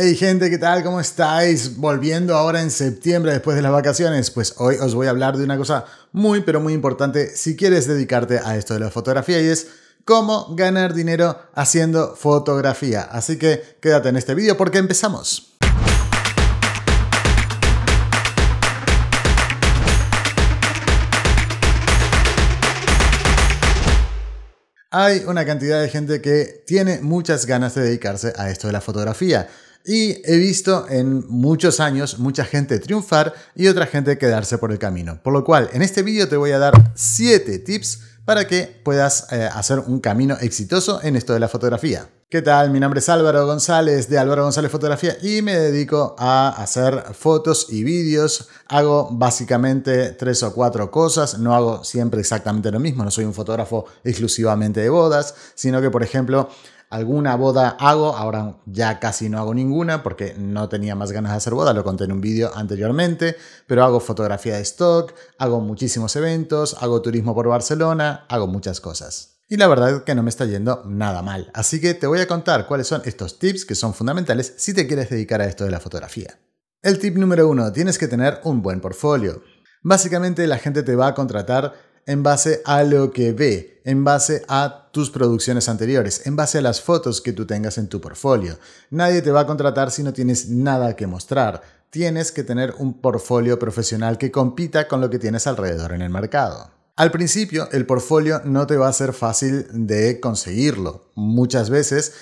Hey gente, ¿qué tal? ¿Cómo estáis? Volviendo ahora en septiembre después de las vacaciones. Pues hoy os voy a hablar de una cosa muy pero muy importante si quieres dedicarte a esto de la fotografía y es cómo ganar dinero haciendo fotografía. Así que quédate en este vídeo porque empezamos. Hay una cantidad de gente que tiene muchas ganas de dedicarse a esto de la fotografía y he visto en muchos años mucha gente triunfar y otra gente quedarse por el camino. Por lo cual, en este vídeo te voy a dar 7 tips para que puedas eh, hacer un camino exitoso en esto de la fotografía. ¿Qué tal? Mi nombre es Álvaro González de Álvaro González Fotografía y me dedico a hacer fotos y vídeos. Hago básicamente tres o cuatro cosas, no hago siempre exactamente lo mismo, no soy un fotógrafo exclusivamente de bodas, sino que por ejemplo Alguna boda hago, ahora ya casi no hago ninguna porque no tenía más ganas de hacer boda, lo conté en un vídeo anteriormente, pero hago fotografía de stock, hago muchísimos eventos, hago turismo por Barcelona, hago muchas cosas. Y la verdad es que no me está yendo nada mal. Así que te voy a contar cuáles son estos tips que son fundamentales si te quieres dedicar a esto de la fotografía. El tip número uno, tienes que tener un buen portfolio. Básicamente la gente te va a contratar en base a lo que ve, en base a tus producciones anteriores, en base a las fotos que tú tengas en tu portfolio. Nadie te va a contratar si no tienes nada que mostrar. Tienes que tener un portfolio profesional que compita con lo que tienes alrededor en el mercado. Al principio, el portfolio no te va a ser fácil de conseguirlo. Muchas veces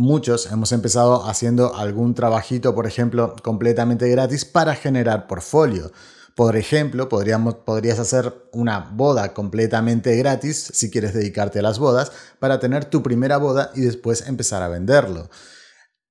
Muchos hemos empezado haciendo algún trabajito, por ejemplo, completamente gratis para generar portfolio. Por ejemplo, podrías hacer una boda completamente gratis si quieres dedicarte a las bodas para tener tu primera boda y después empezar a venderlo.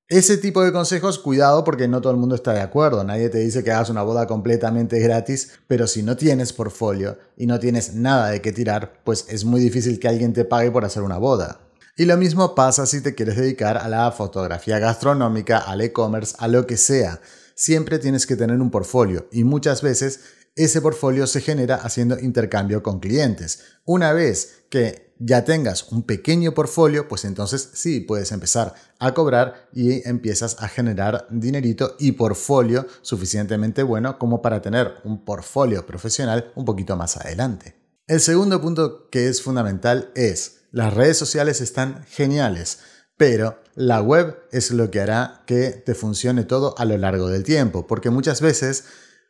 Ese tipo de consejos, cuidado porque no todo el mundo está de acuerdo. Nadie te dice que hagas una boda completamente gratis, pero si no tienes portfolio y no tienes nada de qué tirar, pues es muy difícil que alguien te pague por hacer una boda. Y lo mismo pasa si te quieres dedicar a la fotografía gastronómica, al e-commerce, a lo que sea siempre tienes que tener un portfolio y muchas veces ese portfolio se genera haciendo intercambio con clientes. Una vez que ya tengas un pequeño portfolio, pues entonces sí puedes empezar a cobrar y empiezas a generar dinerito y portfolio suficientemente bueno como para tener un portfolio profesional un poquito más adelante. El segundo punto que es fundamental es las redes sociales están geniales pero la web es lo que hará que te funcione todo a lo largo del tiempo, porque muchas veces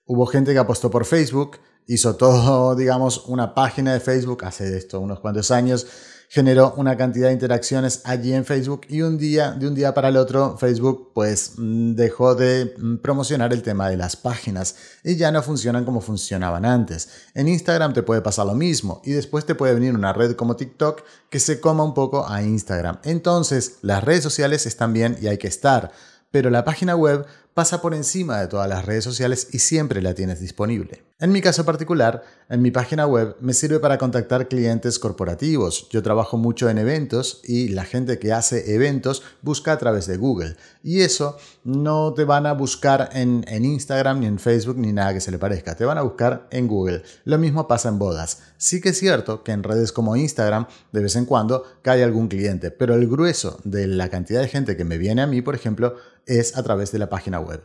Hubo gente que apostó por Facebook, hizo todo, digamos, una página de Facebook hace esto unos cuantos años, generó una cantidad de interacciones allí en Facebook y un día, de un día para el otro, Facebook pues mm, dejó de mm, promocionar el tema de las páginas y ya no funcionan como funcionaban antes. En Instagram te puede pasar lo mismo y después te puede venir una red como TikTok que se coma un poco a Instagram. Entonces, las redes sociales están bien y hay que estar pero la página web pasa por encima de todas las redes sociales y siempre la tienes disponible. En mi caso particular, en mi página web me sirve para contactar clientes corporativos. Yo trabajo mucho en eventos y la gente que hace eventos busca a través de Google. Y eso no te van a buscar en, Instagram, ni en Facebook, ni nada que se le parezca. Te van a buscar en Google. Lo mismo pasa en bodas. Sí que es cierto que en redes como Instagram de vez en cuando cae algún cliente, pero el grueso de la cantidad de gente que me viene a mí, por ejemplo, es a través de la página web.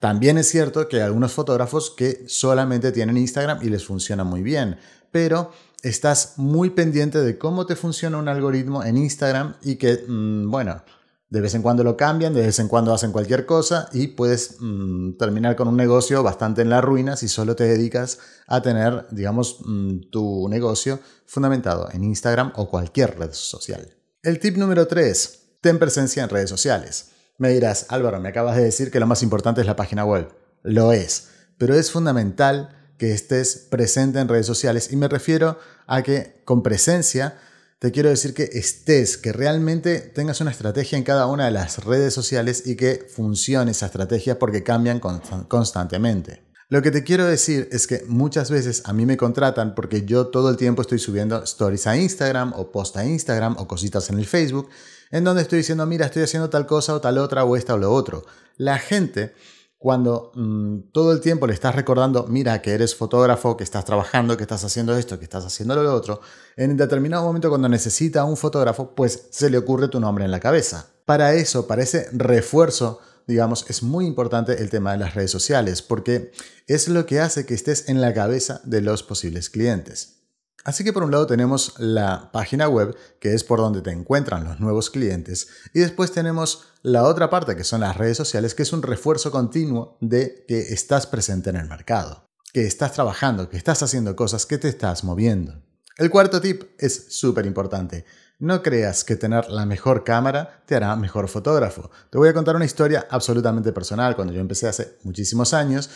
También es cierto que hay algunos fotógrafos que solamente tienen Instagram y les funciona muy bien, pero estás muy pendiente de cómo te funciona un algoritmo en Instagram y que, mm, bueno, de vez en cuando lo cambian, de vez en cuando hacen cualquier cosa y puedes mm, terminar con un negocio bastante en la ruina si solo te dedicas a tener, digamos, mm, tu negocio fundamentado en Instagram o cualquier red social. El tip número 3, ten presencia en redes sociales. Me dirás, Álvaro, me acabas de decir que lo más importante es la página web. Lo es, pero es fundamental que estés presente en redes sociales y me refiero a que con presencia te quiero decir que estés, que realmente tengas una estrategia en cada una de las redes sociales y que funcione esa estrategia porque cambian constantemente. Lo que te quiero decir es que muchas veces a mí me contratan porque yo todo el tiempo estoy subiendo stories a Instagram o post a Instagram o cositas en el Facebook, en donde estoy diciendo, mira, estoy haciendo tal cosa o tal otra o esta o lo otro. La gente cuando mm, todo el tiempo le estás recordando, mira, que eres fotógrafo, que estás trabajando, que estás haciendo esto, que estás haciendo lo otro, en determinado momento cuando necesita un fotógrafo, pues se le ocurre tu nombre en la cabeza. Para eso, para ese refuerzo digamos, es muy importante el tema de las redes sociales porque es lo que hace que estés en la cabeza de los posibles clientes. Así que por un lado tenemos la página web, que es por donde te encuentran los nuevos clientes, y después tenemos la otra parte, que son las redes sociales, que es un refuerzo continuo de que estás presente en el mercado, que estás trabajando, que estás haciendo cosas, que te estás moviendo. El cuarto tip es súper importante. No creas que tener la mejor cámara te hará mejor fotógrafo. Te voy a contar una historia absolutamente personal. Cuando yo empecé hace muchísimos años,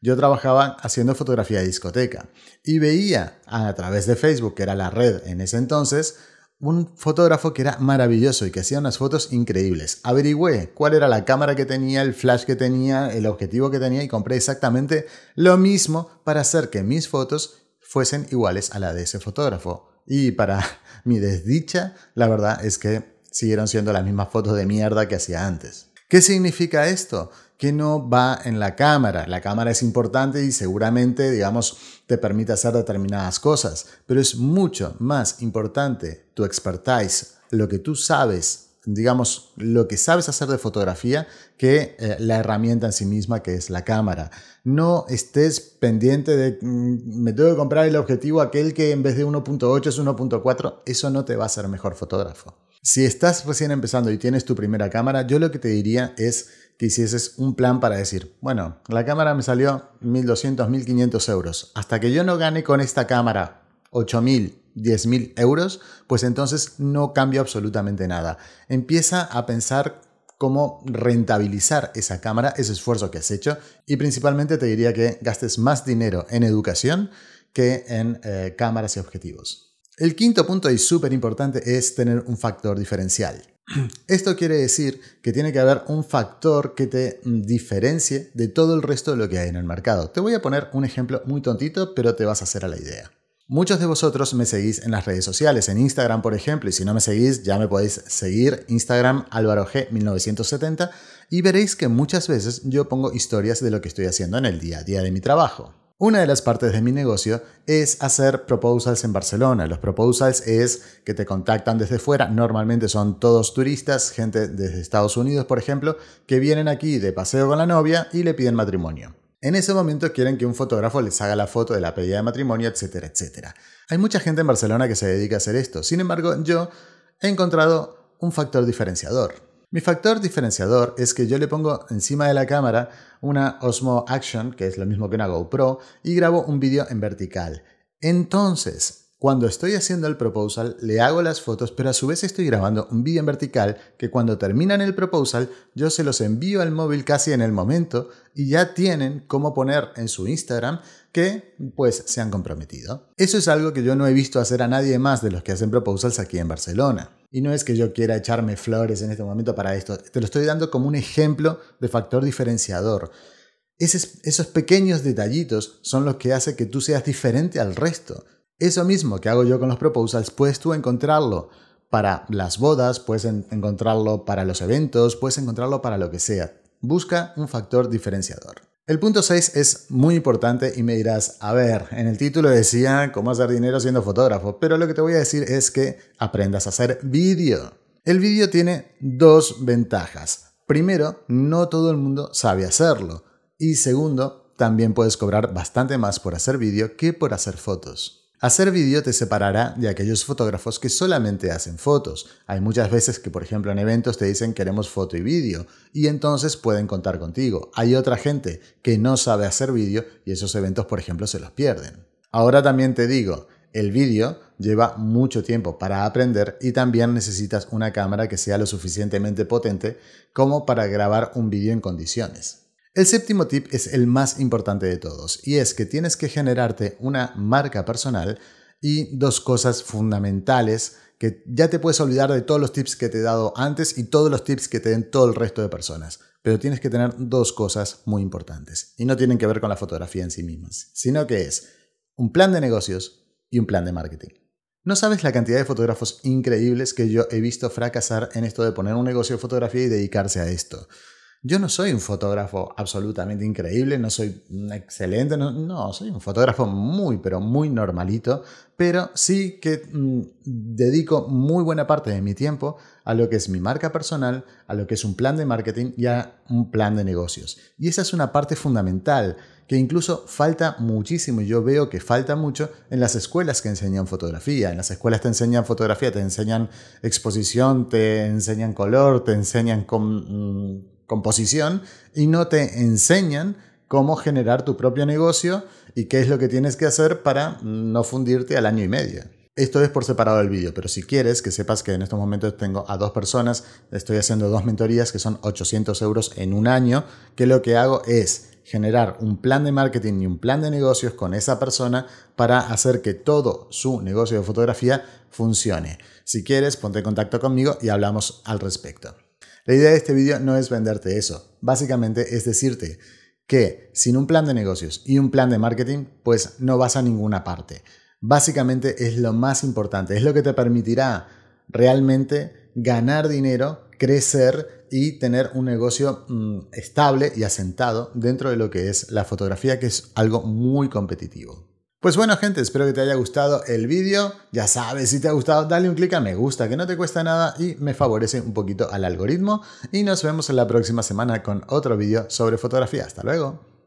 yo trabajaba haciendo fotografía de discoteca y veía a través de Facebook, que era la red en ese entonces, un fotógrafo que era maravilloso y que hacía unas fotos increíbles. Averigüé cuál era la cámara que tenía, el flash que tenía, el objetivo que tenía y compré exactamente lo mismo para hacer que mis fotos fuesen iguales a la de ese fotógrafo. Y para mi desdicha, la verdad es que siguieron siendo las mismas fotos de mierda que hacía antes. ¿Qué significa esto? Que no va en la cámara. La cámara es importante y seguramente, digamos, te permite hacer determinadas cosas, pero es mucho más importante tu expertise, lo que tú sabes digamos, lo que sabes hacer de fotografía que eh, la herramienta en sí misma que es la cámara. No estés pendiente de, mm, me tengo que comprar el objetivo aquel que en vez de 1.8 es 1.4, eso no te va a ser mejor fotógrafo. Si estás recién empezando y tienes tu primera cámara, yo lo que te diría es que hicieses un plan para decir, bueno, la cámara me salió 1.200, 1.500 euros. Hasta que yo no gane con esta cámara 8.000 10.000 euros, pues entonces no cambia absolutamente nada. Empieza a pensar cómo rentabilizar esa cámara, ese esfuerzo que has hecho y principalmente te diría que gastes más dinero en educación que en eh, cámaras y objetivos. El quinto punto y súper importante es tener un factor diferencial. Esto quiere decir que tiene que haber un factor que te mm, diferencie de todo el resto de lo que hay en el mercado. Te voy a poner un ejemplo muy tontito, pero te vas a hacer a la idea. Muchos de vosotros me seguís en las redes sociales, en Instagram por ejemplo, y si no me seguís ya me podéis seguir Instagram Álvaro G 1970 y veréis que muchas veces yo pongo historias de lo que estoy haciendo en el día a día de mi trabajo. Una de las partes de mi negocio es hacer proposals en Barcelona. Los proposals es que te contactan desde fuera, normalmente son todos turistas, gente desde Estados Unidos por ejemplo, que vienen aquí de paseo con la novia y le piden matrimonio. En ese momento quieren que un fotógrafo les haga la foto de la pedida de matrimonio, etcétera, etcétera. Hay mucha gente en Barcelona que se dedica a hacer esto. Sin embargo, yo he encontrado un factor diferenciador. Mi factor diferenciador es que yo le pongo encima de la cámara una Osmo Action, que es lo mismo que una GoPro, y grabo un vídeo en vertical. Entonces, cuando estoy haciendo el proposal, le hago las fotos, pero a su vez estoy grabando un vídeo en vertical que cuando terminan el proposal, yo se los envío al móvil casi en el momento y ya tienen cómo poner en su Instagram que pues se han comprometido. Eso es algo que yo no he visto hacer a nadie más de los que hacen proposals aquí en Barcelona. Y no es que yo quiera echarme flores en este momento para esto, te lo estoy dando como un ejemplo de factor diferenciador. Esos, pequeños detallitos son los que hacen que tú seas diferente al resto. Eso mismo que hago yo con los proposals, puedes tú encontrarlo para las bodas, puedes encontrarlo para los eventos, puedes encontrarlo para lo que sea. Busca un factor diferenciador. El punto 6 es muy importante y me dirás, a ver, en el título decía cómo hacer dinero siendo fotógrafo, pero lo que te voy a decir es que aprendas a hacer vídeo. El vídeo tiene dos ventajas. Primero, no todo el mundo sabe hacerlo. Y segundo, también puedes cobrar bastante más por hacer vídeo que por hacer fotos. Hacer vídeo te separará de aquellos fotógrafos que solamente hacen fotos. Hay muchas veces que, por ejemplo, en eventos te dicen queremos foto y vídeo y entonces pueden contar contigo. Hay otra gente que no sabe hacer vídeo y esos eventos, por ejemplo, se los pierden. Ahora también te digo, el vídeo lleva mucho tiempo para aprender y también necesitas una cámara que sea lo suficientemente potente como para grabar un vídeo en condiciones. El séptimo tip es el más importante de todos y es que tienes que generarte una marca personal y dos cosas fundamentales que ya te puedes olvidar de todos los tips que te he dado antes y todos los tips que te den todo el resto de personas. Pero tienes que tener dos cosas muy importantes y no tienen que ver con la fotografía en sí mismas, sino que es un plan de negocios y un plan de marketing. No sabes la cantidad de fotógrafos increíbles que yo he visto fracasar en esto de poner un negocio de fotografía y dedicarse a esto. Yo no soy un fotógrafo absolutamente increíble, no soy excelente, no, soy un fotógrafo muy, pero muy normalito, pero sí que mm, dedico muy buena parte de mi tiempo a lo que es mi marca personal, a lo que es un plan de marketing y a un plan de negocios. Y esa es una parte fundamental que incluso falta muchísimo, y yo veo que falta mucho en las escuelas que enseñan fotografía. En las escuelas te enseñan fotografía, te enseñan exposición, te enseñan color, te enseñan con, mm, composición y no te enseñan cómo generar tu propio negocio y qué es lo que tienes que hacer para no fundirte al año y medio. Esto es por separado del vídeo, pero si quieres que sepas que en estos momentos tengo a dos personas, estoy haciendo dos mentorías que son 800 euros en un año, que lo que hago es generar un plan de marketing y un plan de negocios con esa persona para hacer que todo su negocio de fotografía funcione. Si quieres, ponte en contacto conmigo y hablamos al respecto. La idea de este vídeo no es venderte eso, básicamente es decirte que sin un plan de negocios y un plan de marketing, pues no vas a ninguna parte. Básicamente es lo más importante, es lo que te permitirá realmente ganar dinero, crecer y tener un negocio mm, estable y asentado dentro de lo que es la fotografía, que es algo muy competitivo. Pues bueno gente, espero que te haya gustado el vídeo. Ya sabes, si te ha gustado, dale un clic a me gusta, que no te cuesta nada y me favorece un poquito al algoritmo. Y nos vemos en la próxima semana con otro vídeo sobre fotografía. Hasta luego.